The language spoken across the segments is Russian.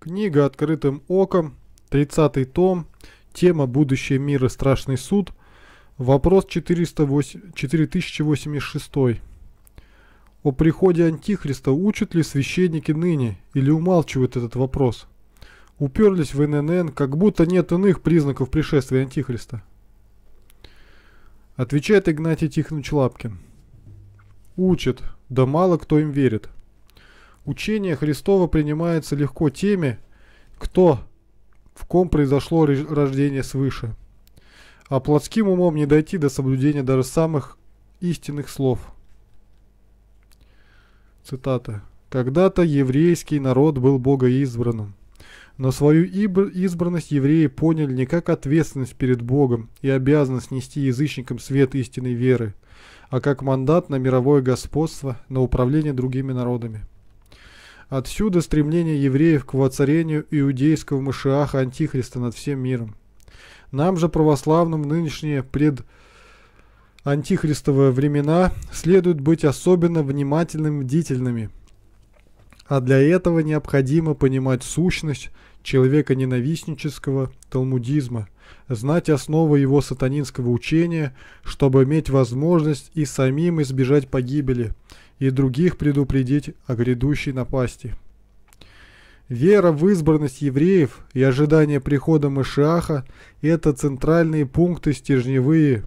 Книга «Открытым оком», 30 том, тема «Будущее мира. Страшный суд», вопрос 408, 4086. О приходе Антихриста учат ли священники ныне или умалчивают этот вопрос? Уперлись в ННН, как будто нет иных признаков пришествия Антихриста. Отвечает Игнатий Тихонович Лапкин. Учат, да мало кто им верит. Учение Христово принимается легко теми, кто, в ком произошло рождение свыше. А плотским умом не дойти до соблюдения даже самых истинных слов. Цитата. «Когда-то еврейский народ был богоизбранным, но свою избранность евреи поняли не как ответственность перед Богом и обязанность нести язычникам свет истинной веры, а как мандат на мировое господство, на управление другими народами. Отсюда стремление евреев к воцарению иудейского Машиаха Антихриста над всем миром. Нам же, православным, нынешние пред антихристовые времена следует быть особенно внимательными и бдительными. А для этого необходимо понимать сущность человека ненавистнического талмудизма, знать основы его сатанинского учения, чтобы иметь возможность и самим избежать погибели – и других предупредить о грядущей напасти. Вера в избранность евреев и ожидание прихода Машиаха – это центральные пункты стержневые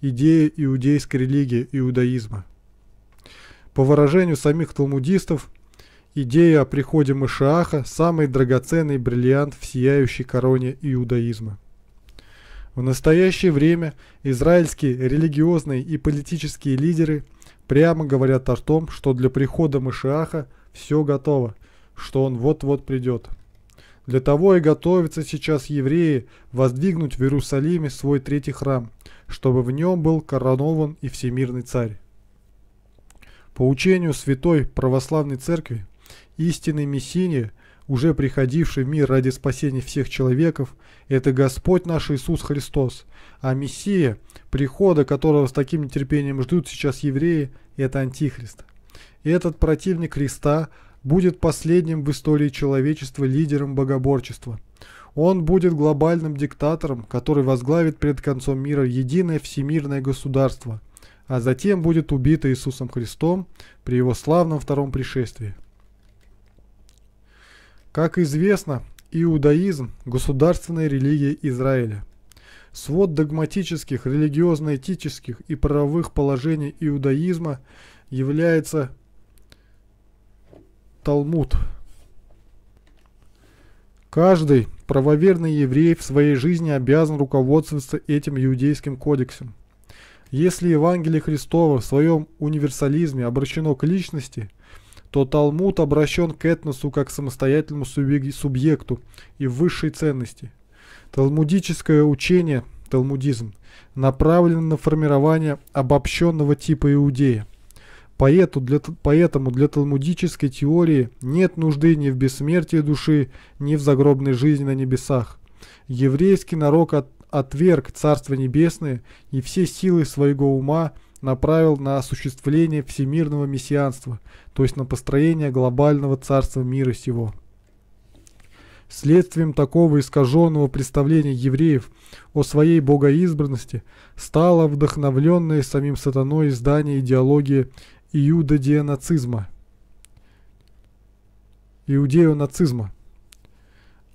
идеи иудейской религии иудаизма. По выражению самих талмудистов, идея о приходе Машиаха – самый драгоценный бриллиант в сияющей короне иудаизма. В настоящее время израильские религиозные и политические лидеры – прямо говорят о том, что для прихода Машиаха все готово, что он вот-вот придет. Для того и готовятся сейчас евреи воздвигнуть в Иерусалиме свой третий храм, чтобы в нем был коронован и всемирный царь. По учению Святой Православной Церкви, истинный Мессине – уже приходивший в мир ради спасения всех человеков, это Господь наш Иисус Христос, а Мессия, прихода которого с таким нетерпением ждут сейчас евреи, это Антихрист. И Этот противник Христа будет последним в истории человечества лидером богоборчества. Он будет глобальным диктатором, который возглавит перед концом мира единое всемирное государство, а затем будет убит Иисусом Христом при его славном втором пришествии. Как известно, иудаизм – государственная религия Израиля. Свод догматических, религиозно-этических и правовых положений иудаизма является Талмуд. Каждый правоверный еврей в своей жизни обязан руководствоваться этим иудейским кодексом. Если Евангелие Христово в своем универсализме обращено к личности – то Талмуд обращен к этносу как к самостоятельному субъекту и высшей ценности. Талмудическое учение, талмудизм, направлено на формирование обобщенного типа иудея. Поэту для, поэтому для талмудической теории нет нужды ни в бессмертии души, ни в загробной жизни на небесах. Еврейский народ от, отверг Царство Небесное и все силы своего ума – направил на осуществление всемирного мессианства, то есть на построение глобального царства мира сего. Следствием такого искаженного представления евреев о своей богоизбранности стало вдохновленное самим сатаной издание идеологии иудодианацизма. Иудеонацизма.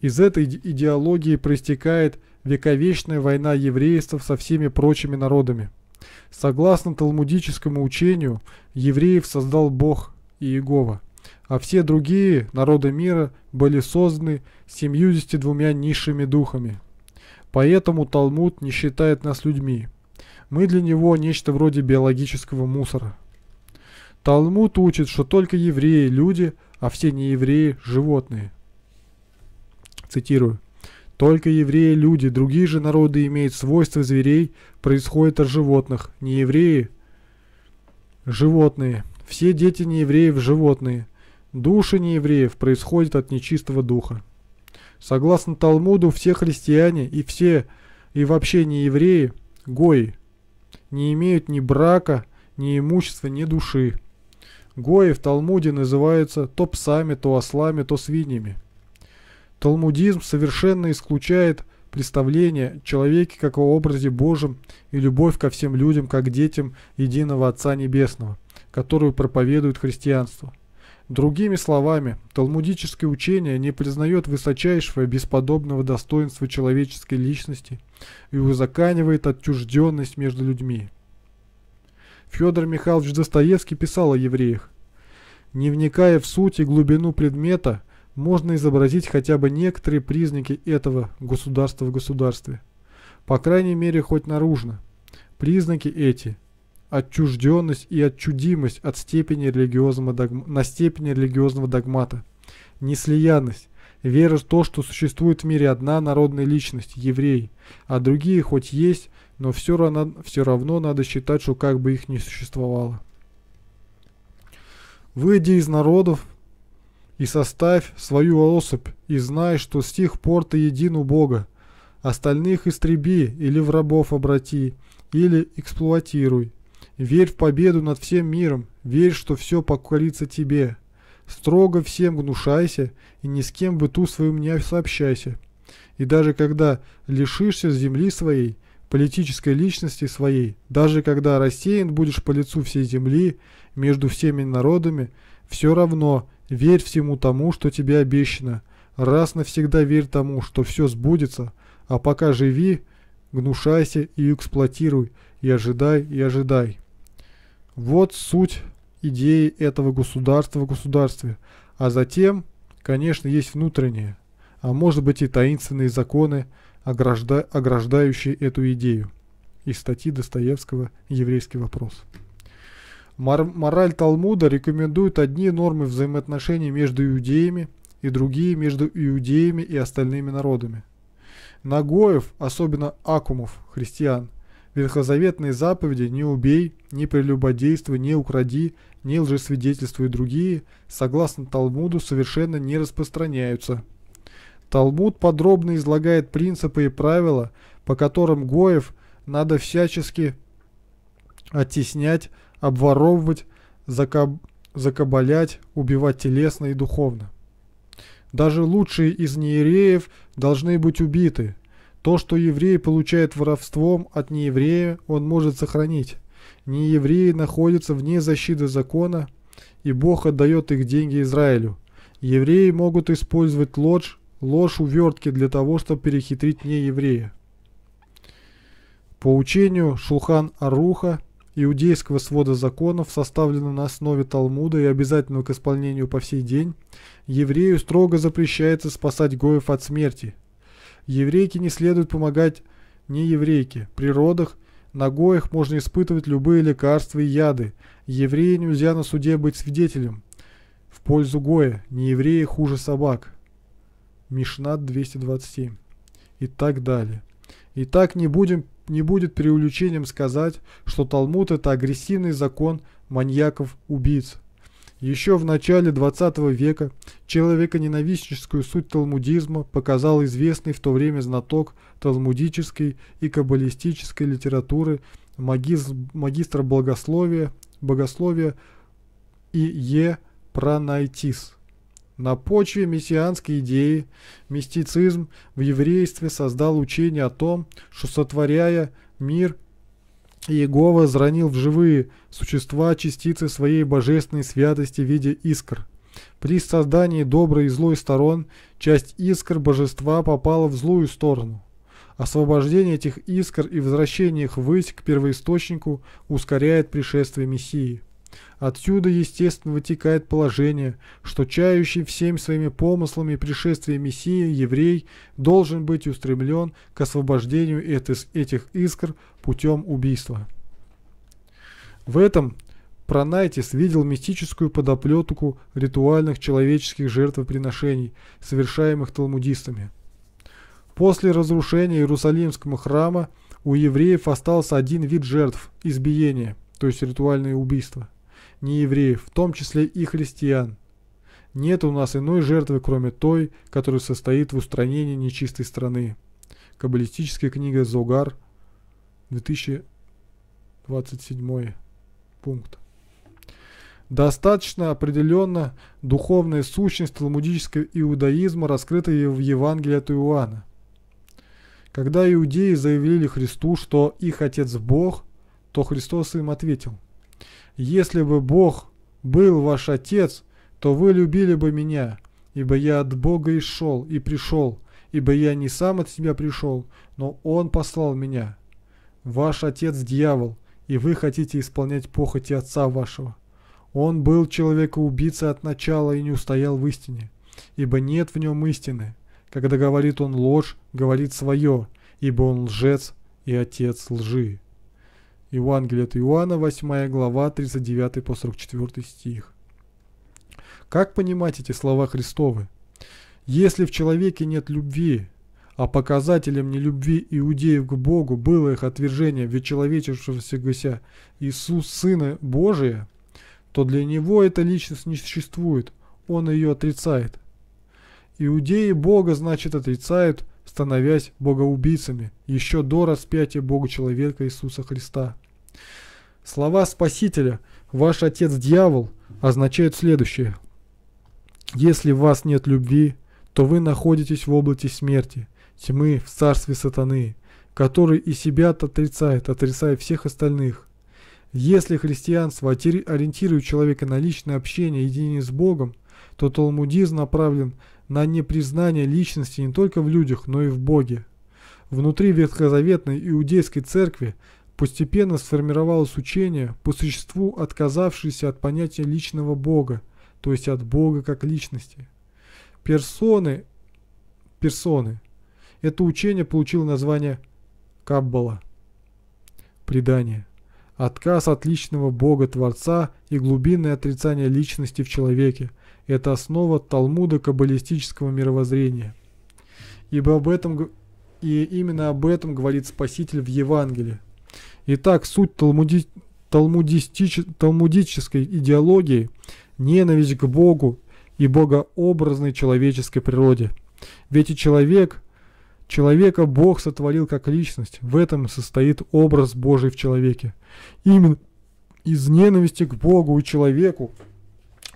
Из этой идеологии проистекает вековечная война еврейства со всеми прочими народами – Согласно талмудическому учению, евреев создал Бог и Иегова, а все другие народы мира были созданы 72 низшими духами. Поэтому Талмуд не считает нас людьми. Мы для него нечто вроде биологического мусора. Талмуд учит, что только евреи – люди, а все неевреи – животные. Цитирую. Только евреи – люди, другие же народы имеют свойства зверей, происходят от животных. Не евреи – животные. Все дети неевреев – животные. Души неевреев происходят от нечистого духа. Согласно Талмуду, все христиане и все, и вообще неевреи евреи – гои. Не имеют ни брака, ни имущества, ни души. Гои в Талмуде называются то псами, то ослами, то свиньями. Талмудизм совершенно исключает представление о человеке как о образе Божьем и любовь ко всем людям, как детям единого Отца Небесного, которую проповедует христианство. Другими словами, талмудическое учение не признает высочайшего и бесподобного достоинства человеческой личности и узаканивает отчужденность между людьми. Федор Михайлович Достоевский писал о евреях. Не вникая в суть и глубину предмета – можно изобразить хотя бы некоторые признаки этого государства в государстве. По крайней мере, хоть наружно. Признаки эти – отчужденность и отчудимость от степени религиозного догма, на степени религиозного догмата, неслиянность, вера в то, что существует в мире одна народная личность – еврей, а другие хоть есть, но все равно, все равно надо считать, что как бы их не существовало. Выйдя из народов, и составь свою особь, и знай, что с тех пор ты един у Бога. Остальных истреби или в рабов обрати, или эксплуатируй. Верь в победу над всем миром, верь, что все покорится тебе. Строго всем гнушайся, и ни с кем быту своим не сообщайся. И даже когда лишишься земли своей, политической личности своей, даже когда рассеян будешь по лицу всей земли, между всеми народами, все равно Верь всему тому, что тебе обещано. Раз навсегда верь тому, что все сбудется. А пока живи, гнушайся и эксплуатируй, и ожидай, и ожидай. Вот суть идеи этого государства в государстве. А затем, конечно, есть внутренние, а может быть и таинственные законы, огражда ограждающие эту идею. Из статьи Достоевского «Еврейский вопрос». Мор мораль Талмуда рекомендует одни нормы взаимоотношений между иудеями и другие между иудеями и остальными народами. Нагоев, особенно акумов, христиан, ветхозаветные заповеди «не убей», «не прелюбодействуй», «не укради», «не лжесвидетельствуй» и другие, согласно Талмуду, совершенно не распространяются. Талмуд подробно излагает принципы и правила, по которым Гоев надо всячески оттеснять обворовывать, закаб... закабалять, убивать телесно и духовно. Даже лучшие из неевреев должны быть убиты. То, что еврей получает воровством от нееврея, он может сохранить. Неевреи находятся вне защиты закона, и Бог отдает их деньги Израилю. Евреи могут использовать ложь, ложь увертки для того, чтобы перехитрить нееврея. По учению Шулхан Аруха – иудейского свода законов, составленного на основе Талмуда и обязательного к исполнению по всей день, еврею строго запрещается спасать Гоев от смерти. Еврейке не следует помогать нееврейке. При родах на Гоях можно испытывать любые лекарства и яды. Еврею нельзя на суде быть свидетелем. В пользу Гоя. Неевреи хуже собак. Мишнат 227. И так далее. Итак, не будем не будет преувеличением сказать, что Талмуд – это агрессивный закон маньяков-убийц. Еще в начале 20 века человеконенавистническую суть талмудизма показал известный в то время знаток талмудической и каббалистической литературы магиз, магистра благословия, богословия И.Е. Пранайтис. На почве мессианской идеи мистицизм в еврействе создал учение о том, что сотворяя мир, Иегова зранил в живые существа частицы своей божественной святости в виде искр. При создании доброй и злой сторон часть искр божества попала в злую сторону. Освобождение этих искр и возвращение их ввысь к первоисточнику ускоряет пришествие Мессии. Отсюда, естественно, вытекает положение, что чающий всеми своими помыслами пришествия Мессии еврей должен быть устремлен к освобождению этих искр путем убийства. В этом Пронайтис видел мистическую подоплетку ритуальных человеческих жертвоприношений, совершаемых талмудистами. После разрушения Иерусалимского храма у евреев остался один вид жертв – избиение, то есть ритуальное убийство не евреев, в том числе и христиан. Нет у нас иной жертвы, кроме той, которая состоит в устранении нечистой страны. Каббалистическая книга Зогар, 2027 пункт. Достаточно определенно духовная сущность талмудического иудаизма, раскрыта в Евангелии от Иоанна. Когда иудеи заявили Христу, что их Отец Бог, то Христос им ответил – если бы Бог был ваш Отец, то вы любили бы меня, ибо я от Бога и шел, и пришел, ибо я не сам от себя пришел, но Он послал меня. Ваш Отец – дьявол, и вы хотите исполнять похоти Отца вашего. Он был человека-убийцей от начала и не устоял в истине, ибо нет в нем истины. Когда говорит он ложь, говорит свое, ибо он лжец и отец лжи. Евангелие от Иоанна, 8 глава, 39 по 44 стих. Как понимать эти слова Христовы? Если в человеке нет любви, а показателем нелюбви иудеев к Богу было их отвержение вечеловечившегося Иисус Сына Божия, то для него эта личность не существует, он ее отрицает. Иудеи Бога, значит, отрицают, становясь богоубийцами, еще до распятия Бога-человека Иисуса Христа – Слова Спасителя «Ваш отец дьявол» означают следующее. Если в вас нет любви, то вы находитесь в области смерти, тьмы, в царстве сатаны, который и себя отрицает, отрицая всех остальных. Если христианство ориентирует человека на личное общение, единение с Богом, то талмудизм направлен на непризнание личности не только в людях, но и в Боге. Внутри ветхозаветной иудейской церкви Постепенно сформировалось учение, по существу отказавшееся от понятия личного Бога, то есть от Бога как личности. Персоны, персоны. Это учение получило название Каббала. Предание. Отказ от личного Бога Творца и глубинное отрицание личности в человеке – это основа Талмуда каббалистического мировоззрения. Ибо об этом, и именно об этом говорит Спаситель в Евангелии. Итак, суть талмуди... талмудистич... талмудической идеологии – ненависть к Богу и богообразной человеческой природе. Ведь и человек, человека Бог сотворил как личность. В этом состоит образ Божий в человеке. Именно из ненависти к Богу и человеку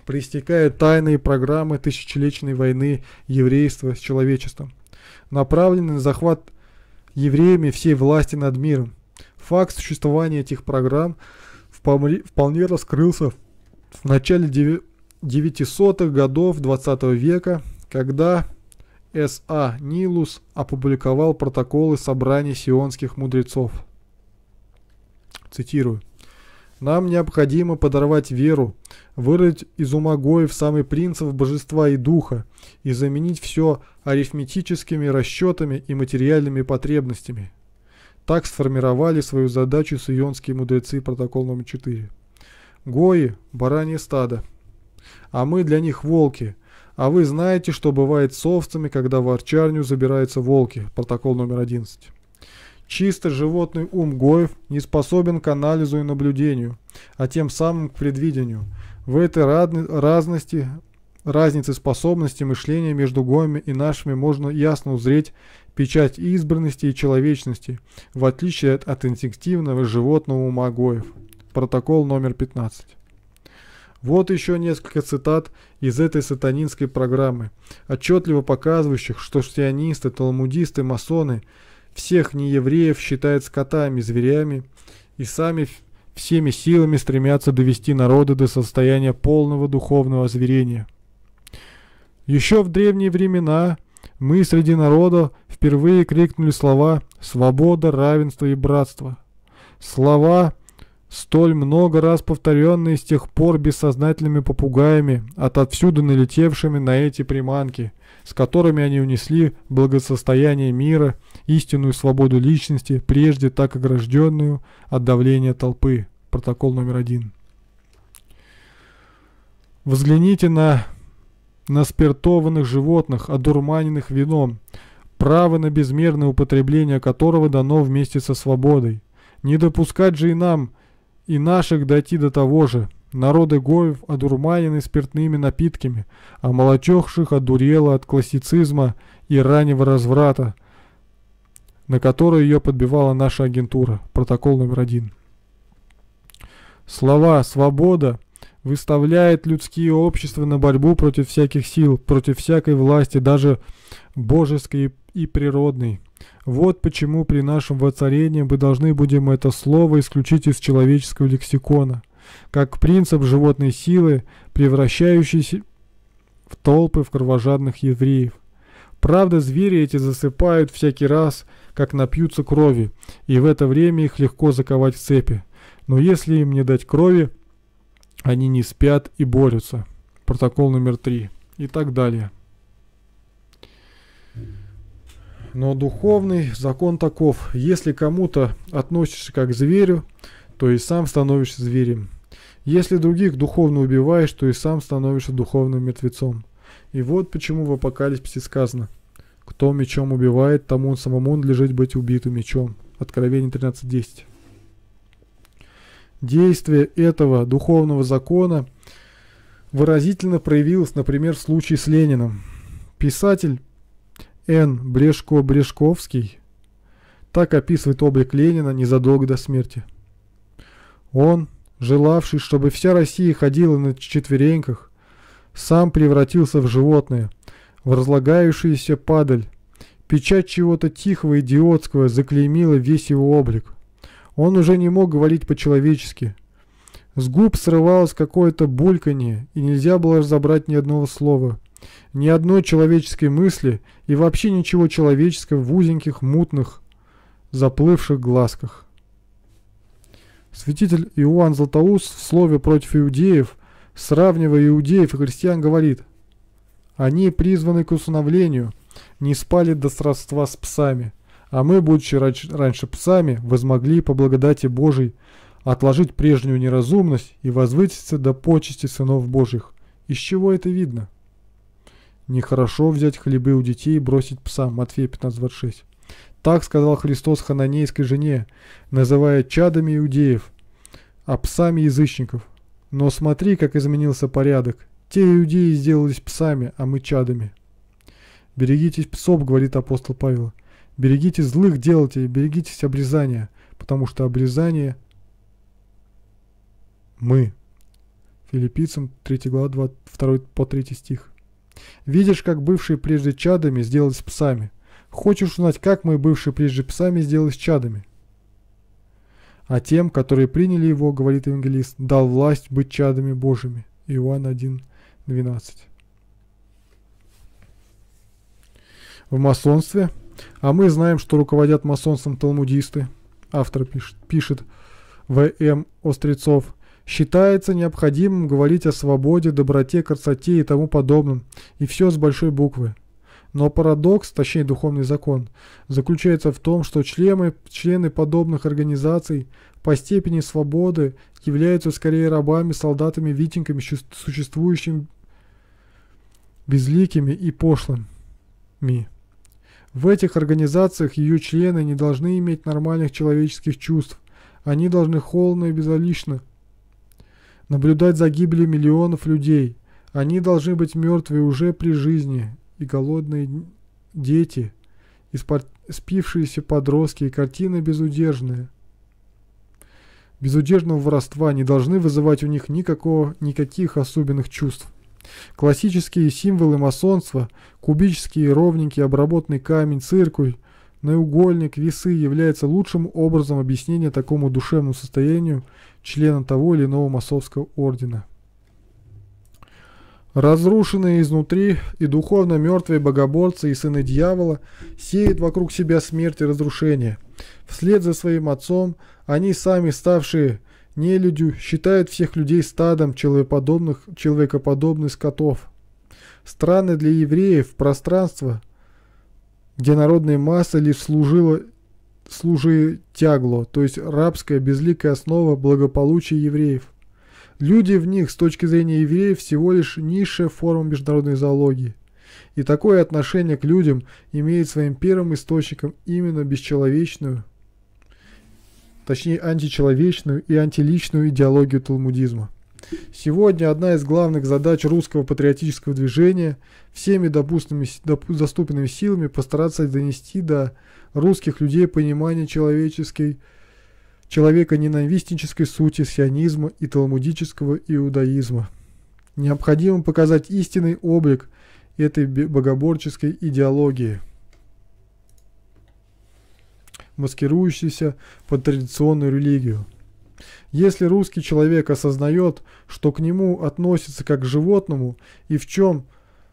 проистекают тайные программы тысячелетней войны еврейства с человечеством, направленные на захват евреями всей власти над миром. Факт существования этих программ вполне раскрылся в начале 900-х годов 20 века, когда С.А. Нилус опубликовал протоколы собрания сионских мудрецов. Цитирую. «Нам необходимо подорвать веру, вырыть из умагоев самый принцип божества и духа и заменить все арифметическими расчетами и материальными потребностями. Так сформировали свою задачу сионские мудрецы протокол номер 4. Гои – баранье стадо, а мы для них волки. А вы знаете, что бывает с овцами, когда в арчарню забираются волки. Протокол номер 11. Чисто животный ум Гоев не способен к анализу и наблюдению, а тем самым к предвидению. В этой разности Разницы способности мышления между Гоями и нашими можно ясно узреть печать избранности и человечности, в отличие от, от инстинктивного животного ума Гоев. Протокол номер 15. Вот еще несколько цитат из этой сатанинской программы, отчетливо показывающих, что сионисты, талмудисты, масоны всех неевреев считают скотами, зверями и сами всеми силами стремятся довести народы до состояния полного духовного зверения. Еще в древние времена мы среди народов впервые крикнули слова «свобода, равенство и братство». Слова, столь много раз повторенные с тех пор бессознательными попугаями, отовсюду налетевшими на эти приманки, с которыми они унесли благосостояние мира, истинную свободу личности, прежде так огражденную от давления толпы. Протокол номер один. Взгляните на на спиртованных животных, одурманенных вином, право на безмерное употребление которого дано вместе со свободой. Не допускать же и нам, и наших дойти до того же. Народы Гоев одурманены спиртными напитками, а молочехших одурело от классицизма и раннего разврата, на которое ее подбивала наша агентура. Протокол номер один. Слова «свобода» выставляет людские общества на борьбу против всяких сил, против всякой власти, даже божеской и природной. Вот почему при нашем воцарении мы должны будем это слово исключить из человеческого лексикона, как принцип животной силы, превращающийся в толпы в кровожадных евреев. Правда, звери эти засыпают всякий раз, как напьются крови, и в это время их легко заковать в цепи. Но если им не дать крови, они не спят и борются. Протокол номер три. И так далее. Но духовный закон таков. Если кому-то относишься как к зверю, то и сам становишься зверем. Если других духовно убиваешь, то и сам становишься духовным мертвецом. И вот почему в Апокалипсисе сказано. Кто мечом убивает, тому он самому надлежит быть убитым мечом. Откровение 13.10. Действие этого духовного закона выразительно проявилось, например, в случае с Лениным. Писатель Н. Брешко-Брешковский так описывает облик Ленина незадолго до смерти. Он, желавший, чтобы вся Россия ходила на четвереньках, сам превратился в животное, в разлагающуюся падаль. Печать чего-то тихого идиотского заклеймила весь его облик. Он уже не мог говорить по-человечески. С губ срывалось какое-то бульканье, и нельзя было разобрать ни одного слова. Ни одной человеческой мысли и вообще ничего человеческого в узеньких, мутных, заплывших глазках. Святитель Иоанн Златоус в слове против иудеев, сравнивая иудеев и христиан, говорит «Они призваны к усыновлению, не спали до сродства с псами». А мы, будучи раньше псами, возмогли по благодати Божией отложить прежнюю неразумность и возвыситься до почести сынов Божьих. Из чего это видно? Нехорошо взять хлебы у детей и бросить псам. Матфея 15:26. Так сказал Христос хананейской жене, называя чадами иудеев, а псами язычников. Но смотри, как изменился порядок. Те иудеи сделались псами, а мы чадами. Берегитесь псов, говорит апостол Павел. Берегите злых делайте, берегитесь обрезания, потому что обрезание мы. Филиппийцам 3 глава 2, 2 по 3 стих. Видишь, как бывшие прежде чадами сделались псами. Хочешь узнать, как мы, бывшие прежде псами, сделались чадами? А тем, которые приняли его, говорит евангелист, дал власть быть чадами Божьими. Иоанн 1, 12. В масонстве – а мы знаем, что руководят масонством талмудисты. Автор пишет, пишет В.М. Острецов. Считается необходимым говорить о свободе, доброте, красоте и тому подобном. И все с большой буквы. Но парадокс, точнее духовный закон, заключается в том, что члены, члены подобных организаций по степени свободы являются скорее рабами, солдатами, витинками, существующими безликими и пошлыми. В этих организациях ее члены не должны иметь нормальных человеческих чувств. Они должны холодно и безлично наблюдать за гибелью миллионов людей. Они должны быть мертвые уже при жизни, и голодные дети, и спившиеся подростки, и картины безудержные. Безудержного воровства не должны вызывать у них никакого, никаких особенных чувств. Классические символы масонства, кубические ровненький обработанный камень, циркуль, наугольник, весы являются лучшим образом объяснения такому душевному состоянию члена того или иного масонского ордена. Разрушенные изнутри и духовно мертвые богоборцы и сыны дьявола сеют вокруг себя смерть и разрушение. Вслед за своим отцом они сами ставшие нелюдью, считает всех людей стадом человекоподобных, человекоподобных скотов. Страны для евреев – пространство, где народная масса лишь служила служи тягло, то есть рабская безликая основа благополучия евреев. Люди в них с точки зрения евреев всего лишь низшая форма международной зоологии. И такое отношение к людям имеет своим первым источником именно бесчеловечную, точнее античеловечную и антиличную идеологию талмудизма. Сегодня одна из главных задач русского патриотического движения всеми допустными, доступными силами постараться донести до русских людей понимание человеческой, человека ненавистнической сути сионизма и талмудического иудаизма. Необходимо показать истинный облик этой богоборческой идеологии – маскирующийся под традиционную религию. Если русский человек осознает, что к нему относится как к животному и в чем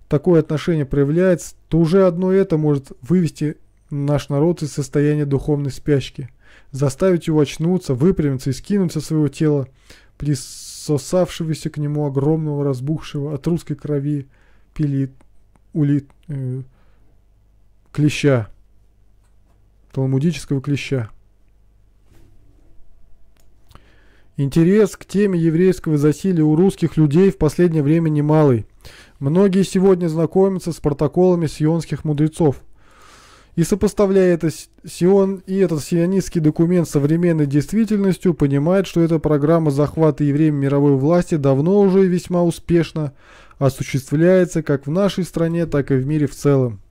такое отношение проявляется, то уже одно это может вывести наш народ из состояния духовной спячки, заставить его очнуться, выпрямиться и скинуть со своего тела присосавшегося к нему огромного разбухшего от русской крови пилит, улит, э, клеща талмудического клеща. Интерес к теме еврейского засилия у русских людей в последнее время немалый. Многие сегодня знакомятся с протоколами сионских мудрецов. И сопоставляя это сион и этот сионистский документ с современной действительностью, понимает, что эта программа захвата евреем мировой власти давно уже весьма успешно осуществляется как в нашей стране, так и в мире в целом.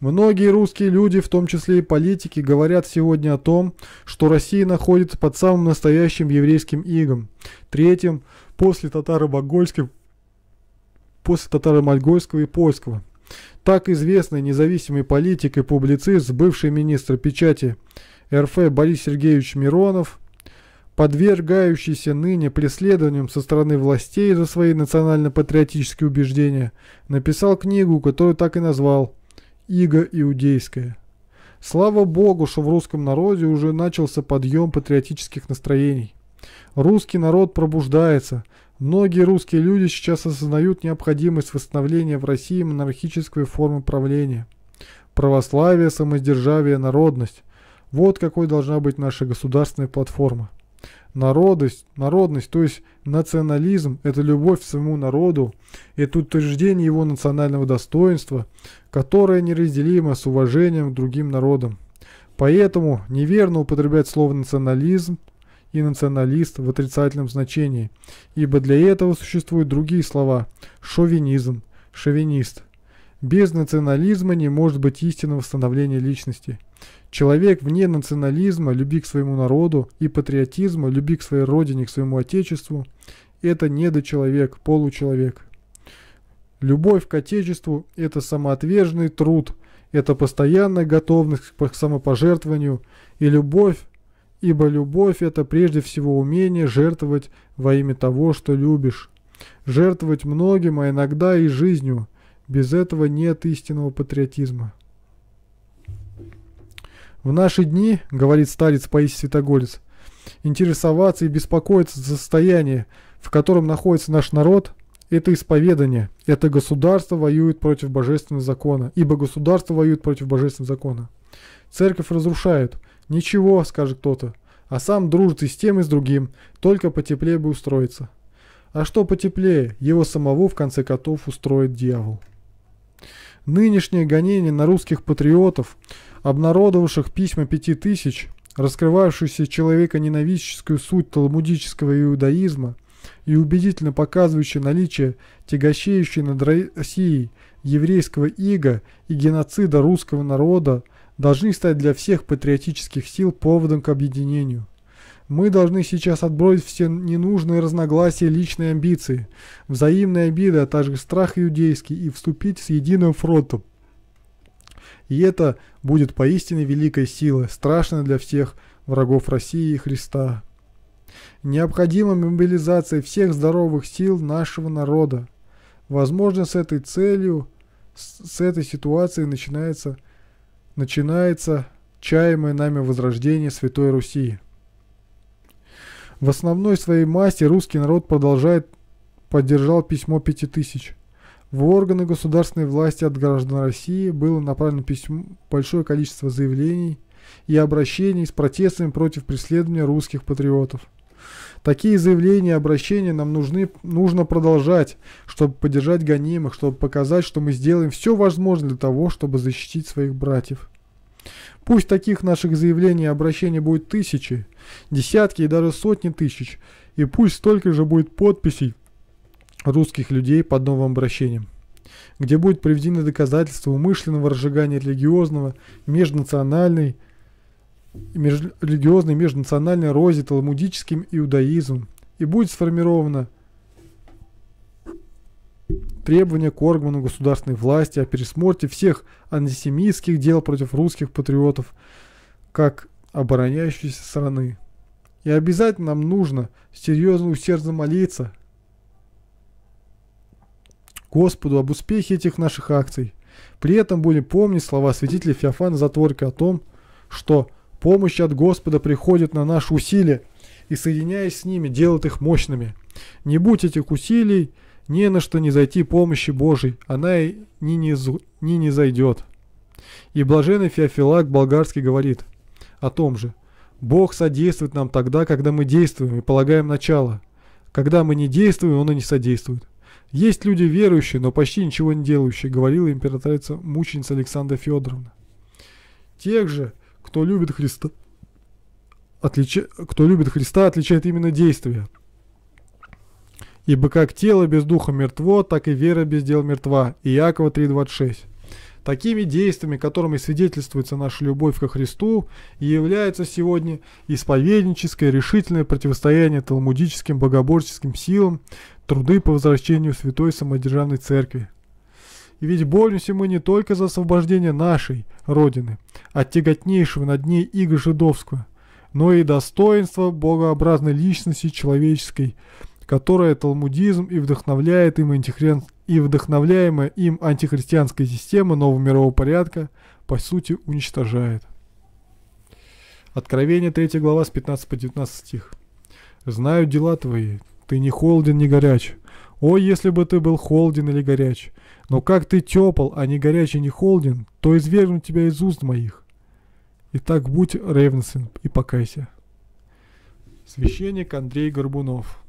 Многие русские люди, в том числе и политики, говорят сегодня о том, что Россия находится под самым настоящим еврейским игом, третьим после татаро-могольским, после татаро-могольского и польского. Так известный независимый политик и публицист, бывший министр печати РФ Борис Сергеевич Миронов, подвергающийся ныне преследованиям со стороны властей за свои национально-патриотические убеждения, написал книгу, которую так и назвал – иго иудейское. Слава Богу, что в русском народе уже начался подъем патриотических настроений. Русский народ пробуждается. Многие русские люди сейчас осознают необходимость восстановления в России монархической формы правления. Православие, самодержавие, народность. Вот какой должна быть наша государственная платформа. Народность, народность, то есть национализм – это любовь к своему народу, это утверждение его национального достоинства, которое неразделимо с уважением к другим народам. Поэтому неверно употреблять слово «национализм» и «националист» в отрицательном значении, ибо для этого существуют другие слова – шовинизм, шовинист. Без национализма не может быть истинного восстановления личности – Человек вне национализма, любви к своему народу и патриотизма, любви к своей родине, к своему отечеству – это недочеловек, получеловек. Любовь к отечеству – это самоотверженный труд, это постоянная готовность к самопожертвованию и любовь, ибо любовь – это прежде всего умение жертвовать во имя того, что любишь. Жертвовать многим, а иногда и жизнью. Без этого нет истинного патриотизма. В наши дни, говорит старец Паисий Святоголец, интересоваться и беспокоиться за состояние, в котором находится наш народ, это исповедание, это государство воюет против божественного закона, ибо государство воюет против божественного закона. Церковь разрушают. Ничего, скажет кто-то, а сам дружит и с тем, и с другим, только потеплее бы устроиться. А что потеплее, его самого в конце котов устроит дьявол. Нынешнее гонение на русских патриотов – обнародовавших письма пяти тысяч, раскрывавшуюся человеконенавистическую суть талмудического иудаизма и убедительно показывающую наличие тягощеющей над Россией еврейского ига и геноцида русского народа, должны стать для всех патриотических сил поводом к объединению. Мы должны сейчас отбросить все ненужные разногласия личной амбиции, взаимные обиды, а также страх иудейский и вступить с единым фронтом. И это будет поистине великой силы, страшной для всех врагов России и Христа. Необходима мобилизация всех здоровых сил нашего народа. Возможно, с этой целью, с этой ситуацией начинается, начинается чаемое нами возрождение Святой Руси. В основной своей массе русский народ продолжает поддержал письмо пяти тысяч. В органы государственной власти от граждан России было направлено письмо, большое количество заявлений и обращений с протестами против преследования русских патриотов. Такие заявления и обращения нам нужны, нужно продолжать, чтобы поддержать гонимых, чтобы показать, что мы сделаем все возможное для того, чтобы защитить своих братьев. Пусть таких наших заявлений и обращений будет тысячи, десятки и даже сотни тысяч, и пусть столько же будет подписей русских людей под новым обращением, где будет приведены доказательства умышленного разжигания религиозного, межнациональной, меж, религиозной, межнациональной розе талмудическим иудаизмом, и будет сформировано требования к органам государственной власти о пересмотре всех антисемитских дел против русских патриотов как обороняющейся страны. И обязательно нам нужно серьезно усердно молиться, Господу об успехе этих наших акций. При этом будем помнить слова святителя Феофана Затворка о том, что помощь от Господа приходит на наши усилия и, соединяясь с ними, делает их мощными. Не будь этих усилий, ни на что не зайти помощи Божией, она и не, не, не, не зайдет. И блаженный Феофилак болгарский говорит о том же. Бог содействует нам тогда, когда мы действуем и полагаем начало. Когда мы не действуем, Он и не содействует. «Есть люди верующие, но почти ничего не делающие», — говорила императрица-мученица Александра Федоровна. «Тех же, кто любит Христа, отлич... кто любит Христа, отличает именно действия. Ибо как тело без духа мертво, так и вера без дел мертва. Иакова 3.26. Такими действиями, которыми свидетельствуется наша любовь ко Христу, и является сегодня исповедническое решительное противостояние талмудическим богоборческим силам, труды по возвращению Святой Самодержавной Церкви. И ведь боремся мы не только за освобождение нашей Родины от тяготнейшего над ней иго жидовского, но и достоинство богообразной личности человеческой, которая талмудизм и вдохновляет им антихрен и вдохновляемая им антихристианская система нового мирового порядка по сути уничтожает. Откровение 3 глава с 15 по 19 стих. «Знаю дела твои, ты не холоден, не горяч. О, если бы ты был холоден или горяч! Но как ты тепл, а не горяч и не холоден, то извергну тебя из уст моих. Итак, будь ревностен и покайся». Священник Андрей Горбунов.